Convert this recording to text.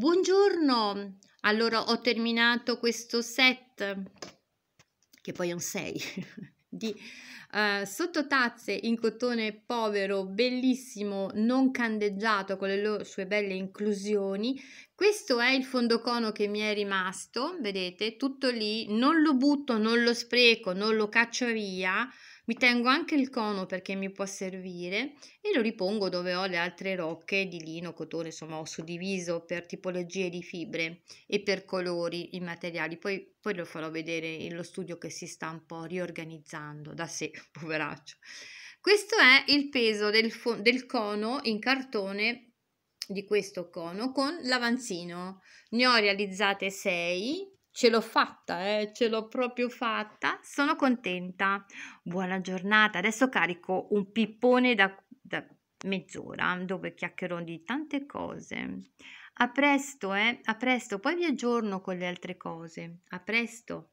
Buongiorno, allora ho terminato questo set, che poi è un 6, di uh, sottotazze in cotone povero, bellissimo, non candeggiato, con le sue belle inclusioni. Questo è il fondocono che mi è rimasto, vedete, tutto lì, non lo butto, non lo spreco, non lo caccio via, mi tengo anche il cono perché mi può servire e lo ripongo dove ho le altre rocche di lino, cotone, insomma ho suddiviso per tipologie di fibre e per colori i materiali. Poi, poi lo farò vedere nello studio che si sta un po' riorganizzando da sé, poveraccio. Questo è il peso del, del cono in cartone di questo cono con l'avanzino. Ne ho realizzate 6 ce l'ho fatta, eh, ce l'ho proprio fatta, sono contenta. Buona giornata, adesso carico un pippone da, da mezz'ora dove chiacchierò di tante cose. A presto, eh, a presto, poi vi aggiorno con le altre cose. A presto.